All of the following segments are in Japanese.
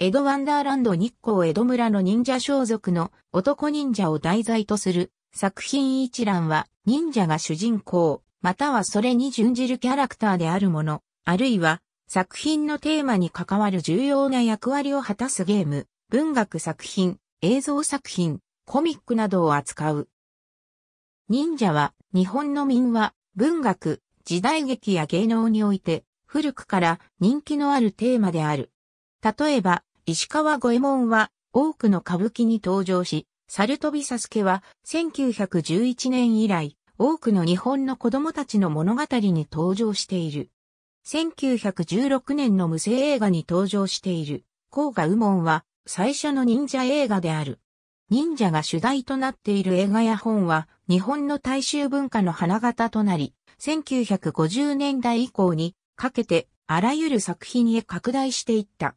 江戸ワンダーランド日光江戸村の忍者装束の男忍者を題材とする作品一覧は忍者が主人公、またはそれに準じるキャラクターであるもの、あるいは作品のテーマに関わる重要な役割を果たすゲーム、文学作品、映像作品、コミックなどを扱う。忍者は日本の民話、文学、時代劇や芸能において古くから人気のあるテーマである。例えば、石川五右衛門は多くの歌舞伎に登場し、猿飛佐助は1911年以来多くの日本の子供たちの物語に登場している。1916年の無声映画に登場している、甲賀右門は最初の忍者映画である。忍者が主題となっている映画や本は日本の大衆文化の花形となり、1950年代以降にかけてあらゆる作品へ拡大していった。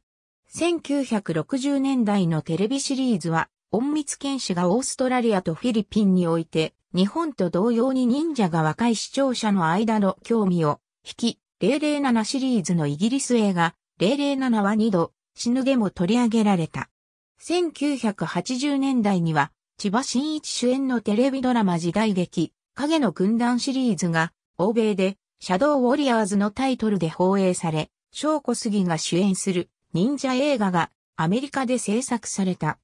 1960年代のテレビシリーズは、隠密剣士がオーストラリアとフィリピンにおいて、日本と同様に忍者が若い視聴者の間の興味を引き、007シリーズのイギリス映画、007は2度、死ぬげも取り上げられた。1980年代には、千葉真一主演のテレビドラマ時代劇、影の軍団シリーズが、欧米で、シャドウ・ウォリアーズのタイトルで放映され、翔子杉が主演する忍者映画がアメリカで制作された。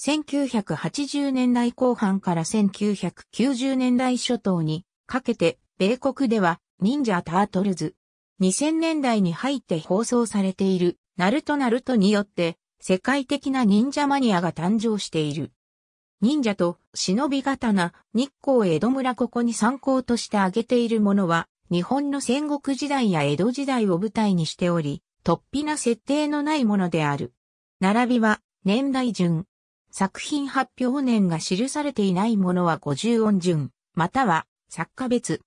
1980年代後半から1990年代初頭にかけて米国では忍者タートルズ。2000年代に入って放送されているナルトナルトによって世界的な忍者マニアが誕生している。忍者と忍び刀、日光江戸村ここに参考として挙げているものは日本の戦国時代や江戸時代を舞台にしており、突飛な設定のないものである。並びは、年代順。作品発表年が記されていないものは五十音順、または作家別。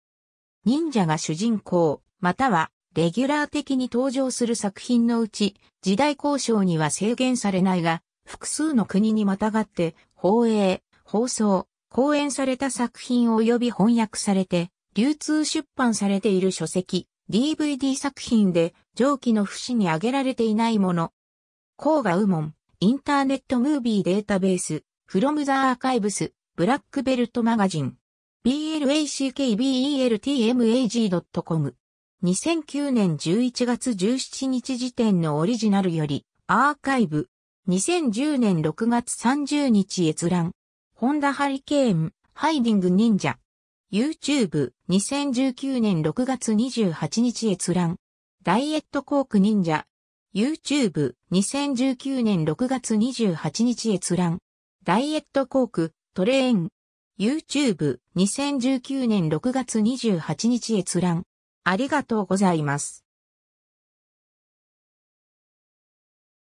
忍者が主人公、またはレギュラー的に登場する作品のうち、時代交渉には制限されないが、複数の国にまたがって放映、放送、講演された作品及び翻訳されて、流通出版されている書籍、DVD 作品で上記の節に挙げられていないもの。甲賀右門、インターネットムービーデータベース、from the archives, ブラックベルトマガジン。blackbeltmag.com 2009年11月17日時点のオリジナルより、アーカイブ。2010年6月30日閲覧。ホンダハリケーン、ハイディング忍者。YouTube、2019年6月28日閲覧。ダイエットコーク忍者。YouTube、2019年6月28日閲覧。ダイエットコーク、トレーン。YouTube、2019年6月28日閲覧。ありがとうございます。